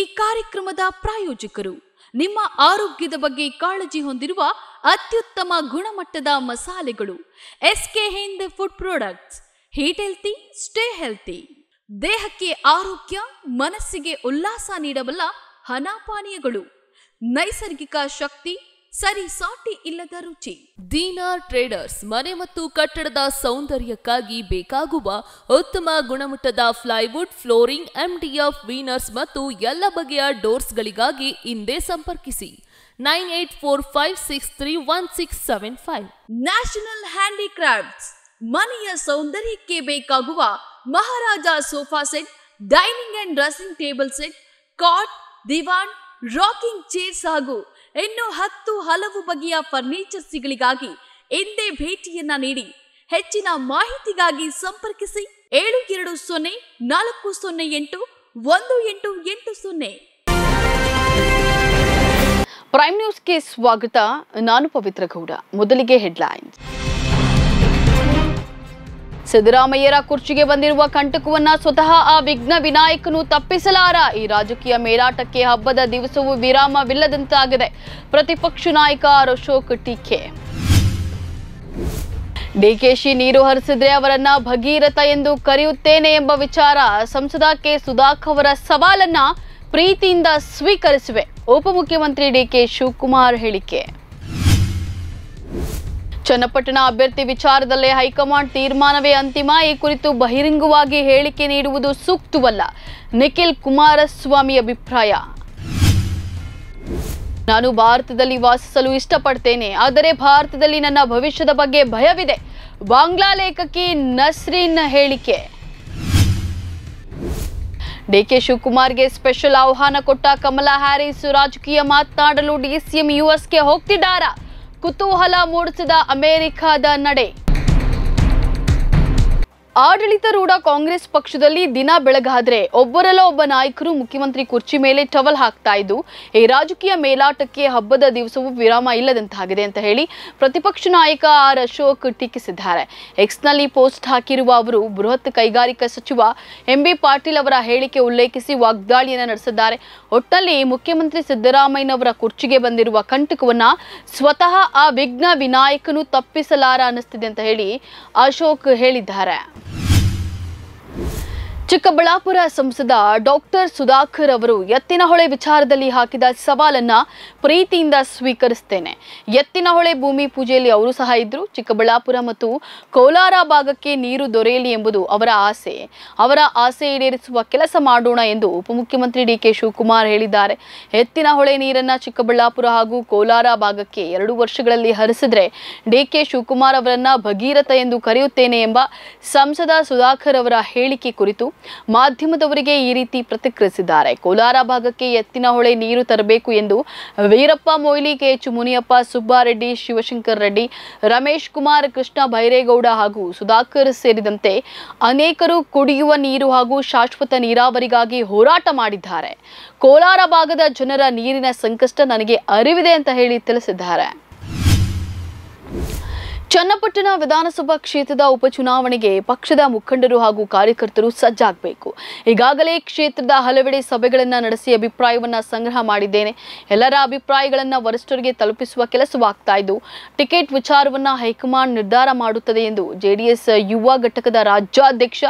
ಈ ಕಾರ್ಯಕ್ರಮದ ಪ್ರಾಯೋಜಕರು ನಿಮ್ಮ ಆರೋಗ್ಯದ ಬಗ್ಗೆ ಕಾಳಜಿ ಹೊಂದಿರುವ ಅತ್ಯುತ್ತಮ ಗುಣಮಟ್ಟದ ಮಸಾಲೆಗಳು SK Hind food products eat healthy stay healthy ದೇಹಕ್ಕೆ ಆರೋಗ್ಯ ಮನಸ್ಸಿಗೆ ಉಲ್ಲಾಸ ನೀಡಬಲ್ಲ ಹಣ ಪಾನೀಯಗಳು ನೈಸರ್ಗಿಕ ಶಕ್ತಿ ಸರಿ ಸಾಟಿ ಇಲ್ಲದ ರುಚಿ ದೀನಾ ಟ್ರೇಡರ್ಸ್ ಮನೆ ಮತ್ತು ಕಟ್ಟಡದ ಸೌಂದರ್ಯಕ್ಕಾಗಿ ಬೇಕಾಗುವ ಉತ್ತಮ ಗುಣಮಟ್ಟದ ಫ್ಲೈವುಡ್ ಫ್ಲೋರಿಂಗ್ ಎಂಡಿಎಫ್ ವೀನರ್ಸ್ ಮತ್ತು ಎಲ್ಲ ಬಗೆಯ ಡೋರ್ಸ್ಗಳಿಗಾಗಿ ಹಿಂದೆ ಸಂಪರ್ಕಿಸಿ nine eight four five six three one six seven five national handicrafts ಮನೆಯ ಸೌಂದರ್ಯಕ್ಕೆ ಬೇಕಾಗುವ Maharaja sofa set dining and dressing table set cot divan rocking chairs ಹಾಗೂ ಇನ್ನು ಹತ್ತು ಹಲವು ಬಗೆಯ ಫರ್ನಿಚರ್ಸ್ಗಳಿಗಾಗಿ ಎಂದೇ ಭೇಟಿಯನ್ನ ನೀಡಿ ಹೆಚ್ಚಿನ ಮಾಹಿತಿಗಾಗಿ ಸಂಪರ್ಕಿಸಿ ಏಳು ಎರಡು ಸೊನ್ನೆ ನಾಲ್ಕು ಸೊನ್ನೆ ಎಂಟು ಒಂದು ಎಂಟು ಎಂಟು ಸೊನ್ನೆ ಪ್ರೈಮ್ ನ್ಯೂಸ್ಗೆ ಸ್ವಾಗತ ನಾನು ಪವಿತ್ರ ಗೌಡ ಮೊದಲಿಗೆ ಹೆಡ್ಲೈನ್ಸ್ ಸಿದ್ದರಾಮಯ್ಯರ ಕುರ್ಚಿಗೆ ಬಂದಿರುವ ಕಂಟಕವನ್ನ ಸ್ವತಃ ಆ ವಿಘ್ನ ವಿನಾಯಕನು ತಪ್ಪಿಸಲಾರ ಈ ರಾಜಕೀಯ ಮೇಲಾಟಕ್ಕೆ ಹಬ್ಬದ ದಿವಸವೂ ವಿರಾಮವಿಲ್ಲದಂತಾಗಿದೆ ಪ್ರತಿಪಕ್ಷ ನಾಯಕ ಅಶೋಕ್ ಟೀಕೆ ಡಿಕೆಶಿ ನೀರು ಹರಿಸಿದ್ರೆ ಅವರನ್ನ ಭಗೀರಥ ಎಂದು ಕರೆಯುತ್ತೇನೆ ಎಂಬ ವಿಚಾರ ಸಂಸದ ಕೆ ಸುಧಾಕರ್ ಅವರ ಸವಾಲನ್ನ ಪ್ರೀತಿಯಿಂದ ಸ್ವೀಕರಿಸುವೆ ಉಪಮುಖ್ಯಮಂತ್ರಿ ಡಿಕೆ ಶಿವಕುಮಾರ್ ಹೇಳಿಕೆ ಚನ್ನಪಟ್ಟಣ ಅಭ್ಯರ್ಥಿ ವಿಚಾರದಲ್ಲೇ ಹೈಕಮಾಂಡ್ ತೀರ್ಮಾನವೇ ಅಂತಿಮ ಈ ಕುರಿತು ಬಹಿರಂಗವಾಗಿ ಹೇಳಿಕೆ ನೀಡುವುದು ಸೂಕ್ತವಲ್ಲ ನಿಖಿಲ್ ಕುಮಾರಸ್ವಾಮಿ ಅಭಿಪ್ರಾಯ ನಾನು ಭಾರತದಲ್ಲಿ ವಾಸಿಸಲು ಇಷ್ಟಪಡ್ತೇನೆ ಆದರೆ ಭಾರತದಲ್ಲಿ ನನ್ನ ಭವಿಷ್ಯದ ಬಗ್ಗೆ ಭಯವಿದೆ ಬಾಂಗ್ಲಾ ಲೇಖಕಿ ನಸ್ರಿನ್ ಹೇಳಿಕೆ ಡಿಕೆ ಶಿವಕುಮಾರ್ಗೆ ಸ್ಪೆಷಲ್ ಆಹ್ವಾನ ಕೊಟ್ಟ ಕಮಲಾ ಹ್ಯಾರಿಸ್ ರಾಜಕೀಯ ಮಾತನಾಡಲು ಡಿಸಿಎಂ ಯುಎಸ್ಗೆ ಹೋಗ್ತಿದ್ದಾರಾ ಕುತೂಹಲ ಮೂಡಿಸಿದ ಅಮೆರಿಕದ ನಡೆ ಆಡಳಿತಾರೂಢ ಕಾಂಗ್ರೆಸ್ ಪಕ್ಷದಲ್ಲಿ ದಿನ ಬೆಳಗಾದ್ರೆ ಒಬ್ಬರಲ್ಲ ಒಬ್ಬ ನಾಯಕರು ಮುಖ್ಯಮಂತ್ರಿ ಕುರ್ಚಿ ಮೇಲೆ ಟವಲ್ ಹಾಕ್ತಾ ಇದ್ದು ಈ ರಾಜಕೀಯ ಮೇಲಾಟಕ್ಕೆ ಹಬ್ಬದ ದಿವಸವೂ ವಿರಾಮ ಇಲ್ಲದಂತಾಗಿದೆ ಅಂತ ಹೇಳಿ ಪ್ರತಿಪಕ್ಷ ನಾಯಕ ಆರ್ ಅಶೋಕ್ ಟೀಕಿಸಿದ್ದಾರೆ ಎಕ್ಸ್ನಲ್ಲಿ ಪೋಸ್ಟ್ ಹಾಕಿರುವ ಅವರು ಬೃಹತ್ ಕೈಗಾರಿಕಾ ಸಚಿವ ಎಂ ಬಿ ಪಾಟೀಲ್ ಅವರ ಹೇಳಿಕೆ ಉಲ್ಲೇಖಿಸಿ ವಾಗ್ದಾಳಿಯನ್ನು ನಡೆಸಿದ್ದಾರೆ ಒಟ್ಟಲ್ಲಿ ಮುಖ್ಯಮಂತ್ರಿ ಸಿದ್ದರಾಮಯ್ಯನವರ ಕುರ್ಚಿಗೆ ಬಂದಿರುವ ಕಂಟಕವನ್ನ ಸ್ವತಃ ಆ ವಿಘ್ನ ವಿನಾಯಕನು ತಪ್ಪಿಸಲಾರ ಅನ್ನಿಸ್ತಿದೆ ಅಂತ ಹೇಳಿ ಅಶೋಕ್ ಹೇಳಿದ್ದಾರೆ ಚಿಕ್ಕಬಳ್ಳಾಪುರ ಸಂಸದ ಡಾಕ್ಟರ್ ಸುಧಾಕರ್ ಅವರು ಎತ್ತಿನಹೊಳೆ ವಿಚಾರದಲ್ಲಿ ಹಾಕಿದ ಸವಾಲನ್ನ ಪ್ರೀತಿಯಿಂದ ಸ್ವೀಕರಿಸ್ತೇನೆ ಎತ್ತಿನಹೊಳೆ ಭೂಮಿ ಪೂಜೆಯಲ್ಲಿ ಅವರು ಸಹ ಇದ್ದರು ಚಿಕ್ಕಬಳ್ಳಾಪುರ ಮತ್ತು ಕೋಲಾರ ಭಾಗಕ್ಕೆ ನೀರು ದೊರೆಯಲಿ ಎಂಬುದು ಅವರ ಆಸೆ ಅವರ ಆಸೆ ಈಡೇರಿಸುವ ಕೆಲಸ ಮಾಡೋಣ ಎಂದು ಉಪಮುಖ್ಯಮಂತ್ರಿ ಡಿ ಕೆ ಶಿವಕುಮಾರ್ ಹೇಳಿದ್ದಾರೆ ಎತ್ತಿನಹೊಳೆ ನೀರನ್ನ ಚಿಕ್ಕಬಳ್ಳಾಪುರ ಹಾಗೂ ಕೋಲಾರ ಭಾಗಕ್ಕೆ ಎರಡು ವರ್ಷಗಳಲ್ಲಿ ಹರಿಸಿದ್ರೆ ಡಿ ಕೆ ಶಿವಕುಮಾರ್ ಅವರನ್ನು ಭಗೀರಥ ಎಂದು ಕರೆಯುತ್ತೇನೆ ಎಂಬ ಸಂಸದ ಸುಧಾಕರ್ ಅವರ ಹೇಳಿಕೆ ಕುರಿತು ಮಾಧ್ಯಮದವರಿಗೆ ಈ ರೀತಿ ಪ್ರತಿಕ್ರಿಯಿಸಿದ್ದಾರೆ ಕೋಲಾರ ಭಾಗಕ್ಕೆ ಎತ್ತಿನ ಹೊಳೆ ನೀರು ತರಬೇಕು ಎಂದು ವೀರಪ್ಪ ಮೊಯ್ಲಿ ಕೆಎಚ್ ಮುನಿಯಪ್ಪ ಸುಬ್ಬಾರೆಡ್ಡಿ ಶಿವಶಂಕರ್ ರೆಡ್ಡಿ ರಮೇಶ್ ಕುಮಾರ್ ಕೃಷ್ಣ ಭೈರೇಗೌಡ ಹಾಗೂ ಸುಧಾಕರ್ ಸೇರಿದಂತೆ ಅನೇಕರು ಕುಡಿಯುವ ನೀರು ಹಾಗೂ ಶಾಶ್ವತ ನೀರಾವರಿಗಾಗಿ ಹೋರಾಟ ಮಾಡಿದ್ದಾರೆ ಕೋಲಾರ ಭಾಗದ ಜನರ ನೀರಿನ ಸಂಕಷ್ಟ ನನಗೆ ಅರಿವಿದೆ ಅಂತ ಹೇಳಿ ತಿಳಿಸಿದ್ದಾರೆ ಚನ್ನಪಟ್ಟಣ ವಿಧಾನಸಭಾ ಕ್ಷೇತ್ರದ ಉಪಚುನಾವಣೆಗೆ ಪಕ್ಷದ ಮುಖಂಡರು ಹಾಗೂ ಕಾರ್ಯಕರ್ತರು ಸಜ್ಜಾಗಬೇಕು ಈಗಾಗಲೇ ಕ್ಷೇತ್ರದ ಹಲವೆಡೆ ಸಭೆಗಳನ್ನು ನಡೆಸಿ ಅಭಿಪ್ರಾಯವನ್ನು ಸಂಗ್ರಹ ಮಾಡಿದ್ದೇನೆ ಎಲ್ಲರ ಅಭಿಪ್ರಾಯಗಳನ್ನು ವರಿಷ್ಠರಿಗೆ ತಲುಪಿಸುವ ಕೆಲಸವಾಗ್ತಾ ಇದ್ದು ಟಿಕೆಟ್ ವಿಚಾರವನ್ನು ಹೈಕಮಾಂಡ್ ನಿರ್ಧಾರ ಮಾಡುತ್ತದೆ ಎಂದು ಜೆಡಿಎಸ್ ಯುವ ಘಟಕದ ರಾಜ್ಯಾಧ್ಯಕ್ಷ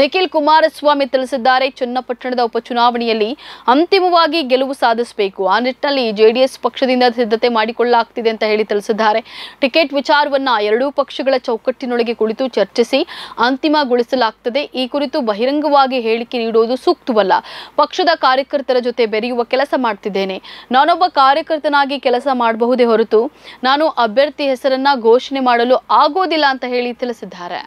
ನಿಖಿಲ್ ಕುಮಾರಸ್ವಾಮಿ ತಿಳಿಸಿದ್ದಾರೆ ಚನ್ನಪಟ್ಟಣದ ಉಪಚುನಾವಣೆಯಲ್ಲಿ ಅಂತಿಮವಾಗಿ ಗೆಲುವು ಸಾಧಿಸಬೇಕು ಆ ನಿಟ್ಟಿನಲ್ಲಿ ಜೆಡಿಎಸ್ ಪಕ್ಷದಿಂದ ಸಿದ್ಧತೆ ಮಾಡಿಕೊಳ್ಳಲಾಗ್ತಿದೆ ಅಂತ ಹೇಳಿ ತಿಳಿಸಿದ್ದಾರೆ ಟಿಕೆಟ್ ವಿಚಾರವನ್ನು ಎರಡೂ ಪಕ್ಷಗಳ ಚೌಕಟ್ಟಿನೊಳಗೆ ಕುಳಿತು ಚರ್ಚಿಸಿ ಅಂತಿಮಗೊಳಿಸಲಾಗುತ್ತದೆ ಈ ಕುರಿತು ಬಹಿರಂಗವಾಗಿ ಹೇಳಿಕೆ ನೀಡುವುದು ಸೂಕ್ತವಲ್ಲ ಪಕ್ಷದ ಕಾರ್ಯಕರ್ತರ ಜೊತೆ ಬೆರೆಯುವ ಕೆಲಸ ಮಾಡ್ತಿದ್ದೇನೆ ನಾನೊಬ್ಬ ಕಾರ್ಯಕರ್ತನಾಗಿ ಕೆಲಸ ಮಾಡಬಹುದೇ ಹೊರತು ನಾನು ಅಭ್ಯರ್ಥಿ ಹೆಸರನ್ನ ಘೋಷಣೆ ಮಾಡಲು ಆಗೋದಿಲ್ಲ ಅಂತ ಹೇಳಿ ತಿಳಿಸಿದ್ದಾರೆ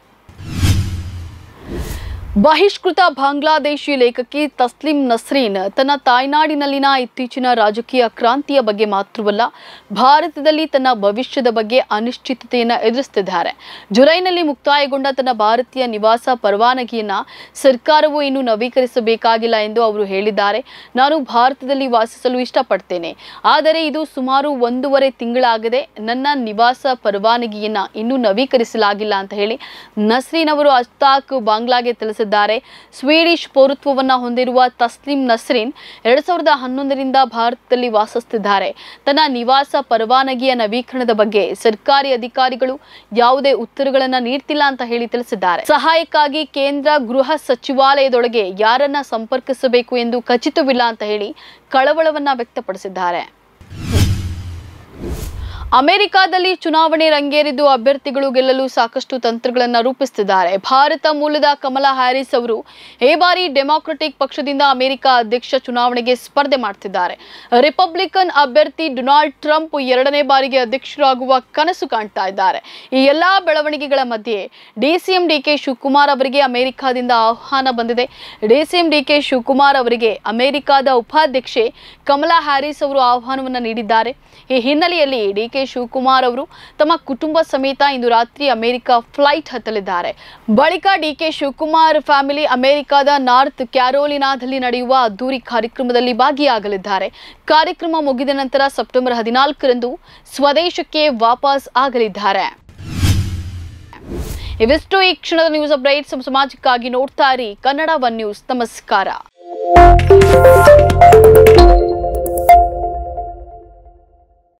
ಬಹಿಷ್ಕೃತ ಬಾಂಗ್ಲಾದೇಶಿ ಲೇಖಕಿ ತಸ್ಲಿಂ ನಸ್ರೀನ್ ತನ್ನ ತಾಯ್ನಾಡಿನಲ್ಲಿನ ಇತ್ತೀಚಿನ ರಾಜಕೀಯ ಕ್ರಾಂತಿಯ ಬಗ್ಗೆ ಮಾತ್ರವಲ್ಲ ಭಾರತದಲ್ಲಿ ತನ್ನ ಭವಿಷ್ಯದ ಬಗ್ಗೆ ಅನಿಶ್ಚಿತತೆಯನ್ನು ಎದುರಿಸುತ್ತಿದ್ದಾರೆ ಜುಲೈನಲ್ಲಿ ಮುಕ್ತಾಯಗೊಂಡ ತನ್ನ ಭಾರತೀಯ ನಿವಾಸ ಪರವಾನಗಿಯನ್ನು ಸರ್ಕಾರವು ಇನ್ನೂ ನವೀಕರಿಸಬೇಕಾಗಿಲ್ಲ ಎಂದು ಅವರು ಹೇಳಿದ್ದಾರೆ ನಾನು ಭಾರತದಲ್ಲಿ ವಾಸಿಸಲು ಇಷ್ಟಪಡ್ತೇನೆ ಆದರೆ ಇದು ಸುಮಾರು ಒಂದೂವರೆ ತಿಂಗಳಾಗದೆ ನನ್ನ ನಿವಾಸ ಪರವಾನಗಿಯನ್ನು ಇನ್ನೂ ನವೀಕರಿಸಲಾಗಿಲ್ಲ ಅಂತ ಹೇಳಿ ನಸ್ರೀನ್ ಅವರು ಅಸ್ತಾಕ್ ಬಾಂಗ್ಲಾಗೆ ತಿಳಿಸಿದ್ದಾರೆ ಸಲ್ಲಿಸಿದ್ದಾರೆ ಸ್ವೀಡಿಶ್ ಪೌರತ್ವವನ್ನು ಹೊಂದಿರುವ ತಸ್ಲಿಂ ನಸ್ರಿನ್ ಎರಡ್ ಸಾವಿರದ ಹನ್ನೊಂದರಿಂದ ಭಾರತದಲ್ಲಿ ವಾಸಿಸುತ್ತಿದ್ದಾರೆ ತನ್ನ ನಿವಾಸ ಪರವಾನಗಿಯ ನವೀಕರಣದ ಬಗ್ಗೆ ಸರ್ಕಾರಿ ಅಧಿಕಾರಿಗಳು ಯಾವುದೇ ಉತ್ತರಗಳನ್ನು ನೀಡ್ತಿಲ್ಲ ಅಂತ ಹೇಳಿ ತಿಳಿಸಿದ್ದಾರೆ ಸಹಾಯಕ್ಕಾಗಿ ಕೇಂದ್ರ ಗೃಹ ಸಚಿವಾಲಯದೊಳಗೆ ಯಾರನ್ನ ಸಂಪರ್ಕಿಸಬೇಕು ಎಂದು ಖಚಿತವಿಲ್ಲ ಅಂತ ಹೇಳಿ ಕಳವಳವನ್ನ ವ್ಯಕ್ತಪಡಿಸಿದ್ದಾರೆ ಅಮೆರಿಕಾದಲ್ಲಿ ಚುನಾವಣೆ ರಂಗೇರಿದ್ದು ಅಭ್ಯರ್ಥಿಗಳು ಗೆಲ್ಲಲು ಸಾಕಷ್ಟು ತಂತ್ರಗಳನ್ನು ರೂಪಿಸುತ್ತಿದ್ದಾರೆ ಭಾರತ ಮೂಲದ ಕಮಲಾ ಹ್ಯಾರಿಸ್ ಅವರು ಈ ಬಾರಿ ಡೆಮಾಕ್ರೆಟಿಕ್ ಪಕ್ಷದಿಂದ ಅಮೆರಿಕ ಅಧ್ಯಕ್ಷ ಚುನಾವಣೆಗೆ ಸ್ಪರ್ಧೆ ಮಾಡುತ್ತಿದ್ದಾರೆ ರಿಪಬ್ಲಿಕನ್ ಅಭ್ಯರ್ಥಿ ಡೊನಾಲ್ಡ್ ಟ್ರಂಪ್ ಎರಡನೇ ಬಾರಿಗೆ ಅಧ್ಯಕ್ಷರಾಗುವ ಕನಸು ಕಾಣ್ತಾ ಇದ್ದಾರೆ ಈ ಎಲ್ಲಾ ಬೆಳವಣಿಗೆಗಳ ಮಧ್ಯೆ ಡಿಸಿಎಂ ಡಿಕೆ ಶಿವಕುಮಾರ್ ಅವರಿಗೆ ಅಮೆರಿಕಾದಿಂದ ಆಹ್ವಾನ ಬಂದಿದೆ ಡಿಸಿಎಂ ಡಿಕೆ ಶಿವಕುಮಾರ್ ಅವರಿಗೆ ಅಮೆರಿಕಾದ ಉಪಾಧ್ಯಕ್ಷೆ ಕಮಲಾ ಹ್ಯಾರಿಸ್ ಅವರು ಆಹ್ವಾನವನ್ನು ನೀಡಿದ್ದಾರೆ ಈ ಹಿನ್ನೆಲೆಯಲ್ಲಿ ಡಿಕೆ ಕೆ ಶಿವಕುಮಾರ್ ಅವರು ತಮ್ಮ ಕುಟುಂಬ ಸಮೇತ ಇಂದು ರಾತ್ರಿ ಅಮೆರಿಕ ಫ್ಲೈಟ್ ಹತ್ತಲಿದ್ದಾರೆ ಬಳಿಕ ಡಿಕೆ ಶಿವಕುಮಾರ್ ಫ್ಯಾಮಿಲಿ ಅಮೆರಿಕದ ನಾರ್ತ್ ಕ್ಯಾರೋಲಿನಾದಲ್ಲಿ ನಡೆಯುವ ಅದ್ದೂರಿ ಕಾರ್ಯಕ್ರಮದಲ್ಲಿ ಭಾಗಿಯಾಗಲಿದ್ದಾರೆ ಕಾರ್ಯಕ್ರಮ ಮುಗಿದ ನಂತರ ಸೆಪ್ಟೆಂಬರ್ ಹದಿನಾಲ್ಕರಂದು ಸ್ವದೇಶಕ್ಕೆ ವಾಪಸ್ ಆಗಲಿದ್ದಾರೆ ಇವೆಷ್ಟು ಈ ಕ್ಷಣದ ನ್ಯೂಸ್ ಅಪ್ಡೇಟ್ಸ್ ಸಮಾಜಕ್ಕಾಗಿ ನೋಡ್ತಾ ಇರಿ ಕನ್ನಡ ಒನ್ ನ್ಯೂಸ್ ನಮಸ್ಕಾರ